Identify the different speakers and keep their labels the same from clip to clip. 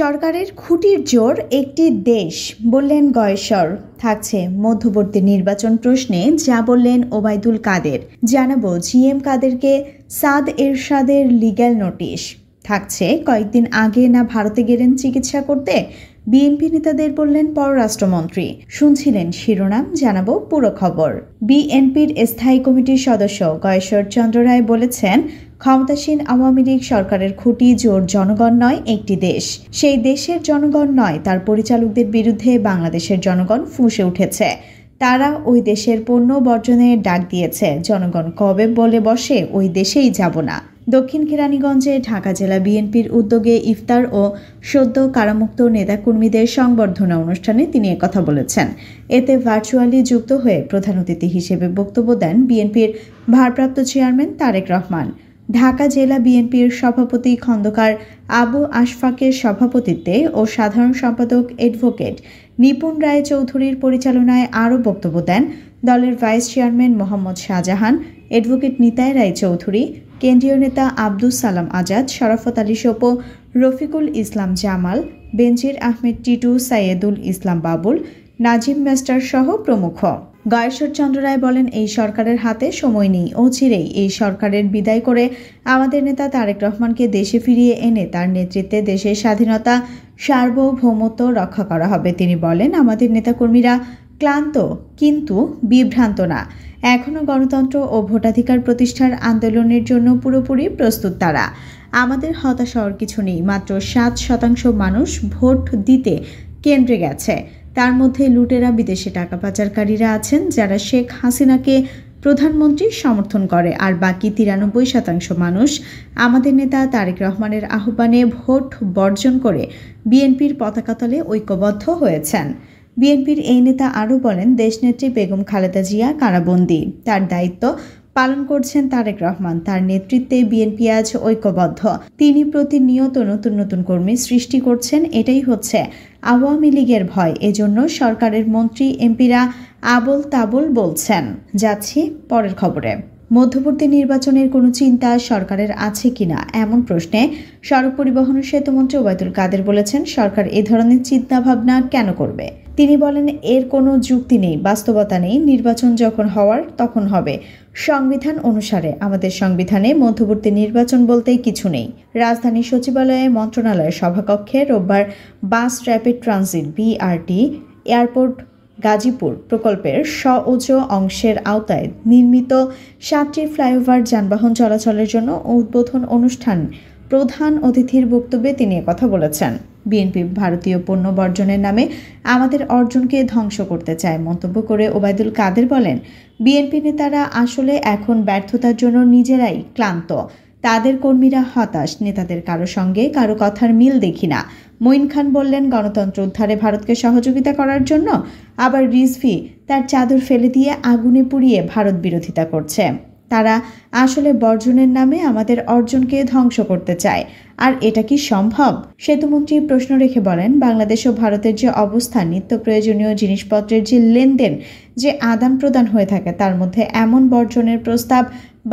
Speaker 1: সরকারের খুঁটির জোর একটি দেশ বললেন গয়েশ্বর থাকছে মধ্যবর্তী নির্বাচন প্রশ্নে যা বললেন ওবায়দুল কাদের জানাবো জিএম কাদেরকে সাদ এরশাদের লিগ্যাল নোটিশ থাকছে কয়েকদিন আগে না ভারতে গেলেন চিকিৎসা করতে বিএনপি নেতাদের বললেন পররাষ্ট্রমন্ত্রী শুনছিলেন শিরোনাম জানাবো পুরো খবর বিএনপির স্থায়ী কমিটির সদস্য গয়েশ্বর চন্দ্র রায় বলেছেন ক্ষমতাসীন আওয়ামী লীগ সরকারের খুঁটি জোর জনগণ নয় একটি দেশ সেই দেশের জনগণ নয় তার পরিচালকদের বিরুদ্ধে বাংলাদেশের জনগণ ফুঁসে উঠেছে তারা ওই দেশের পণ্য বর্জনের ডাক দিয়েছে জনগণ কবে বলে বসে ওই দেশেই যাব না দক্ষিণ কেরানীগঞ্জে ঢাকা জেলা বিএনপির উদ্যোগে ইফতার ও সদ্য কারামুক্ত নেতাকর্মীদের সংবর্ধনা অনুষ্ঠানে তিনি একথা বলেছেন এতে ভার্চুয়ালি যুক্ত হয়ে প্রধান অতিথি হিসেবে বক্তব্য দেন বিএনপির ভারপ্রাপ্ত চেয়ারম্যান তারেক রহমান ঢাকা জেলা বিএনপির সভাপতি খন্দকার আবু আশফাকের সভাপতিত্বে ও সাধারণ সম্পাদক অ্যাডভোকেট নিপুণ রায় চৌধুরীর পরিচালনায় আরও বক্তব্য দেন দলের vice chairman Mohammad Shahjahan advocate Nitai Roy Chowdhury কেন্দ্রীয় নেতা আব্দুস সালাম আজাদ শরাফত আলী সোপ রফিকুল ইসলাম জামাল বেঞ্জির আহমেদ টিটু সাইয়েদুল ইসলাম বাবুল নাজিম মেস্টার সহ প্রমুখ গায়েশ্বর চন্দ্র রায় বলেন এই সরকারের হাতে সময় নেই অচিরেই এই সরকারের বিদায় করে আমাদের নেতা তারেক রহমানকে দেশে ফিরিয়ে এনে তার নেতৃত্বে দেশের স্বাধীনতা সার্বভৌমত্ব রক্ষা করা হবে তিনি বলেন আমাদের নেতাকর্মীরা ক্লান্ত কিন্তু বিভ্রান্ত না এখনও গণতন্ত্র ও ভোটাধিকার প্রতিষ্ঠার আন্দোলনের জন্য পুরোপুরি প্রস্তুত তারা আমাদের হতাশ হওয়ার কিছু নেই মাত্র সাত শতাংশ মানুষ ভোট দিতে কেন্দ্রে গেছে তার মধ্যে লুটেরা বিদেশে টাকা পাচারকারীরা আছেন যারা শেখ হাসিনাকে প্রধানমন্ত্রী সমর্থন করে আর বাকি তিরানব্বই শতাংশ মানুষ আমাদের নেতা তারেক রহমানের আহ্বানে ভোট বর্জন করে বিএনপির পতাকাতলে ঐক্যবদ্ধ হয়েছেন বিএনপির এই নেতা আরও বলেন দেশনেত্রী বেগম খালেদা জিয়া কারাবন্দী তার দায়িত্ব পালন করছেন তারেক রহমান তার নেতৃত্বে বিএনপি আজ ঐক্যবদ্ধ তিনি প্রতিনিয়ত নতুন নতুন কর্মী সৃষ্টি করছেন এটাই হচ্ছে আওয়ামী লীগের ভয় এজন্য সরকারের মন্ত্রী এমপিরা আবল তাবল বলছেন যাচ্ছি পরের খবরে মধ্যবর্তী নির্বাচনের কোনো চিন্তা সরকারের আছে কিনা এমন প্রশ্নে সড়ক পরিবহন সেতুমন্ত্রী ওবায়দুল কাদের বলেছেন সরকার এ ধরনের চিন্তাভাবনা কেন করবে তিনি বলেন এর কোনো যুক্তি নেই বাস্তবতা নেই নির্বাচন যখন হওয়ার তখন হবে সংবিধান অনুসারে আমাদের সংবিধানে মধ্যবর্তী নির্বাচন বলতে কিছু নেই রাজধানী সচিবালয়ে মন্ত্রণালয়ের সভাকক্ষে রোববার bus rapid transit BRT airport Gazipur প্রকল্পের উঁচু অংশের আওতায় নির্মিত সাতটি ফ্লাইওভার যানবাহন চলাচলের জন্য উদ্বোধন অনুষ্ঠান প্রধান অতিথির বক্তব্যে তিনি কথা বলেছেন বিএনপি ভারতীয় পণ্য বর্জনের নামে আমাদের অর্জনকে ধ্বংস করতে চায় মন্তব্য করে ওবায়দুল কাদের বলেন বিএনপি নেতারা আসলে এখন ব্যর্থতার জন্য নিজেরাই ক্লান্ত তাদের কর্মীরা হতাশ নেতাদের কারো সঙ্গে কারো কথার মিল দেখি না মঈন খান বললেন গণতন্ত্র উদ্ধারে ভারতকে সহযোগিতা করার জন্য আবার রিজভি তার চাদর ফেলে দিয়ে আগুনে পুড়িয়ে ভারত বিরোধিতা করছে তারা আসলে বর্জনের নামে আমাদের অর্জনকে ধ্বংস করতে চায় আর এটা কি সম্ভব সেতুমন্ত্রী প্রশ্ন রেখে বলেন বাংলাদেশ ও ভারতের যে অবস্থা নিত্য প্রয়োজনীয় জিনিসপত্রের যে লেনদেন যে আদান প্রদান হয়ে থাকে তার মধ্যে এমন বর্জনের প্রস্তাব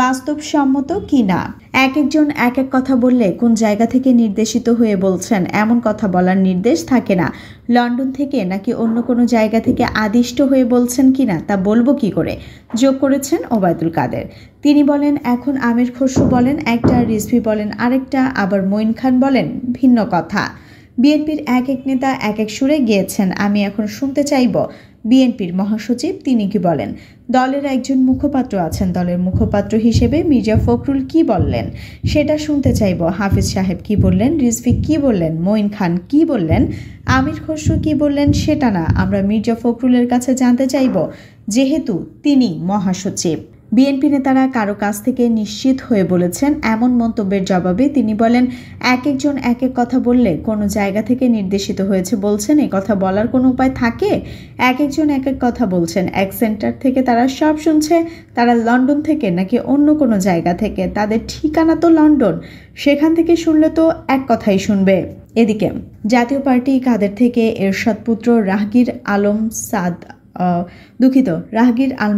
Speaker 1: বাস্তবসম্মত কি না এক একজন এক এক কথা বললে কোন জায়গা থেকে নির্দেশিত হয়ে বলছেন এমন কথা বলার নির্দেশ থাকে না লন্ডন থেকে নাকি অন্য কোনো জায়গা থেকে আদিষ্ট হয়ে বলছেন কি না তা বলবো কি করে যোগ করেছেন ওবায়দুল কাদের তিনি বলেন এখন আমির খসরু বলেন একটা রিসভি বলেন আরেকটা আবার মঈন খান বলেন ভিন্ন কথা বিএনপির এক এক নেতা এক এক সুরে গিয়েছেন আমি এখন শুনতে চাইব বিএনপির মহাসচিব তিনি কি বলেন দলের একজন মুখপাত্র আছেন দলের মুখপাত্র হিসেবে মির্জা ফখরুল কি বললেন সেটা শুনতে চাইব হাফিজ সাহেব কি বললেন রিজভি কি বললেন মঈন খান কি বললেন আমির খসরু কি বললেন সেটা না আমরা মির্জা ফখরুলের কাছে জানতে চাইব যেহেতু তিনি মহাসচিব বিএনপি নেতারা কারো কাছ থেকে নিশ্চিত হয়ে বলেছেন এমন মন্তব্যের জবাবে তিনি বলেন এক একজন এক এক কথা বললে কোনো জায়গা থেকে নির্দেশিত হয়েছে বলছেন এ কথা বলার কোনো উপায় থাকে এক একজন এক এক কথা বলছেন এক সেন্টার থেকে তারা সব শুনছে তারা লন্ডন থেকে নাকি অন্য কোনো জায়গা থেকে তাদের ঠিকানা তো লন্ডন সেখান থেকে শুনলে তো এক কথাই শুনবে এদিকে জাতীয় পার্টি কাদের থেকে এরশাদ পুত্র রাহগীর আলম সাদ দুঃখিত রাহগীর আল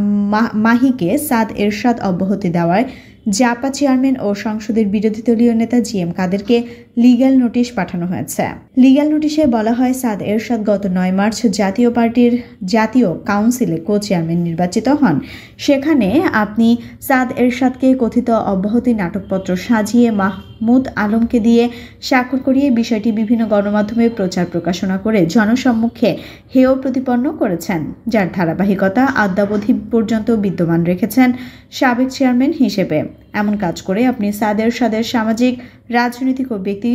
Speaker 1: মাহিকে সাদ এরশাদ অব্যাহতি দেওয়ায় জাপা চেয়ারম্যান ও সংসদের বিরোধী দলীয় নেতা জি এম কাদেরকে লিগ্যাল নোটিশ পাঠানো হয়েছে লিগ্যাল নোটিশে বলা হয় সাদ এরশাদ গত নয় মার্চ জাতীয় পার্টির জাতীয় কাউন্সিলে কো চেয়ারম্যান নির্বাচিত হন সেখানে আপনি সাদ এরশাদকে কথিত অব্যাহতি নাটকপত্র সাজিয়ে মাহ মাহমুদ আলমকে দিয়ে স্বাক্ষর করিয়ে বিষয়টি বিভিন্ন গণমাধ্যমে প্রচার প্রকাশনা করে জনসম্মুখে হেয় প্রতিপন্ন করেছেন যার ধারাবাহিকতা আদ্যাবধি পর্যন্ত বিদ্যমান রেখেছেন সাবেক চেয়ারম্যান হিসেবে এমন কাজ করে আপনি সাদের সাদের সামাজিক রাজনৈতিক ও ব্যক্তি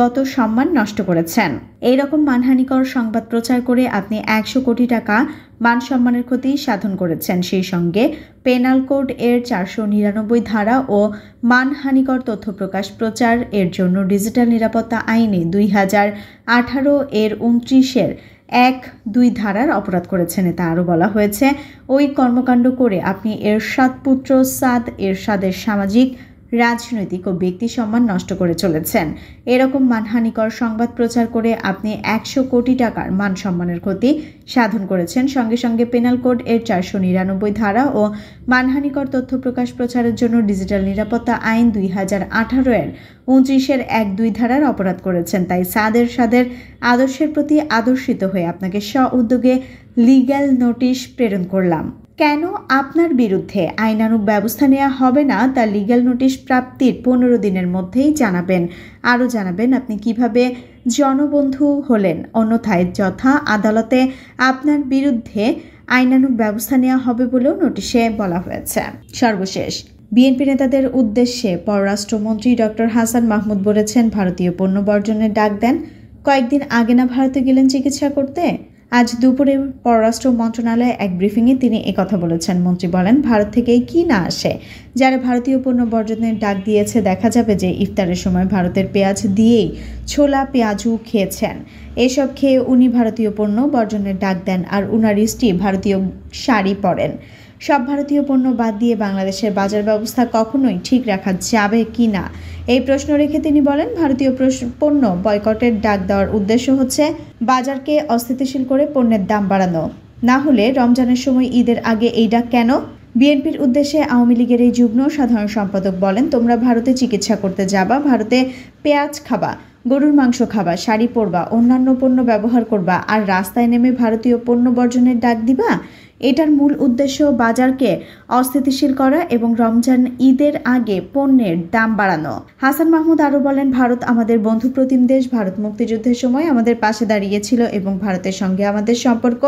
Speaker 1: গত সম্মান নষ্ট করেছেন এই রকম মানহানিকর সংবাদ প্রচার করে আপনি একশো কোটি টাকা মান সম্মানের ক্ষতি সাধন করেছেন সেই সঙ্গে পেনাল কোড এর চারশো নিরানব্বই ধারা ও মানহানিকর তথ্য প্রকাশ প্রচার এর জন্য ডিজিটাল নিরাপত্তা আইনে দুই হাজার আঠারো এর উনত্রিশের এক দুই ধারার অপরাধ করেছেন তা আরও বলা হয়েছে ওই কর্মকাণ্ড করে আপনি এরশাদ পুত্র সাদ এরশাদের সামাজিক রাজনৈতিক ও ব্যক্তি সম্মান নষ্ট করে চলেছেন এরকম মানহানিকর সংবাদ প্রচার করে আপনি একশো কোটি টাকার মান সম্মানের ক্ষতি সাধন করেছেন সঙ্গে সঙ্গে পেনাল কোড এর চারশো নিরানব্বই ধারা ও মানহানিকর তথ্য প্রকাশ প্রচারের জন্য ডিজিটাল নিরাপত্তা আইন দুই হাজার আঠারো এর উনত্রিশের এক দুই ধারার অপরাধ করেছেন তাই সাদের সাদের আদর্শের প্রতি আদর্শিত হয়ে আপনাকে স্ব উদ্যোগে লিগ্যাল নোটিশ প্রেরণ করলাম কেন আপনার বিরুদ্ধে আইনানুগ ব্যবস্থা নেওয়া হবে না তা লিগ্যাল নোটিশ প্রাপ্তির পনেরো দিনের মধ্যেই জানাবেন আরও জানাবেন আপনি কিভাবে জনবন্ধু হলেন অন্যথায় যথা আদালতে আপনার বিরুদ্ধে আইনানুগ ব্যবস্থা নেওয়া হবে বলেও নোটিশে বলা হয়েছে সর্বশেষ বিএনপি নেতাদের উদ্দেশ্যে পররাষ্ট্রমন্ত্রী ডক্টর হাসান মাহমুদ বলেছেন ভারতীয় পণ্য বর্জনের ডাক দেন কয়েকদিন আগে না ভারতে গেলেন চিকিৎসা করতে আজ দুপুরে পররাষ্ট্র মন্ত্রণালয়ে এক ব্রিফিংয়ে তিনি একথা বলেছেন মন্ত্রী বলেন ভারত থেকে কি না আসে যারা ভারতীয় পণ্য বর্জনের ডাক দিয়েছে দেখা যাবে যে ইফতারের সময় ভারতের পেঁয়াজ দিয়েই ছোলা পেঁয়াজু খেয়েছেন এসব খেয়ে উনি ভারতীয় পণ্য বর্জনের ডাক দেন আর উনার স্ত্রী ভারতীয় শাড়ি পরেন সব ভারতীয় পণ্য বাদ দিয়ে বাংলাদেশের বাজার ব্যবস্থা কখনোই ঠিক রাখা যাবে কি না এই প্রশ্ন রেখে তিনি বলেন ভারতীয় পণ্য বয়কটের ডাক দেওয়ার উদ্দেশ্য হচ্ছে বাজারকে অস্থিতিশীল করে পণ্যের দাম বাড়ানো না হলে রমজানের সময় ঈদের আগে এই ডাক কেন বিএনপির উদ্দেশ্যে আওয়ামী লীগের এই যুগ্ম সাধারণ সম্পাদক বলেন তোমরা ভারতে চিকিৎসা করতে যাবা ভারতে পেঁয়াজ খাবা গরুর মাংস খাবা শাড়ি পরবা অন্যান্য পণ্য ব্যবহার করবা আর রাস্তায় নেমে ভারতীয় পণ্য বর্জনের ডাক দিবা এটার মূল উদ্দেশ্য বাজারকে অস্থিতিশীল করা এবং রমজান ঈদের আগে পণ্যের দাম বাড়ানো হাসান মাহমুদ আরও বলেন ভারত আমাদের বন্ধু প্রতিম দেশ ভারত মুক্তিযুদ্ধের সময় আমাদের পাশে দাঁড়িয়েছিল এবং ভারতের সঙ্গে আমাদের সম্পর্ক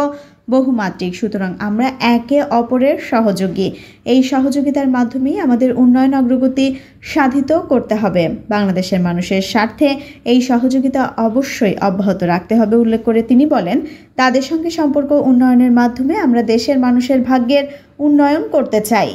Speaker 1: বহুমাত্রিক সুতরাং আমরা একে অপরের সহযোগী এই সহযোগিতার মাধ্যমেই আমাদের উন্নয়ন অগ্রগতি সাধিত করতে হবে বাংলাদেশের মানুষের স্বার্থে এই সহযোগিতা অবশ্যই অব্যাহত রাখতে হবে উল্লেখ করে তিনি বলেন তাদের সঙ্গে সম্পর্ক উন্নয়নের মাধ্যমে আমরা দেশের মানুষের ভাগ্যের উন্নয়ন করতে চাই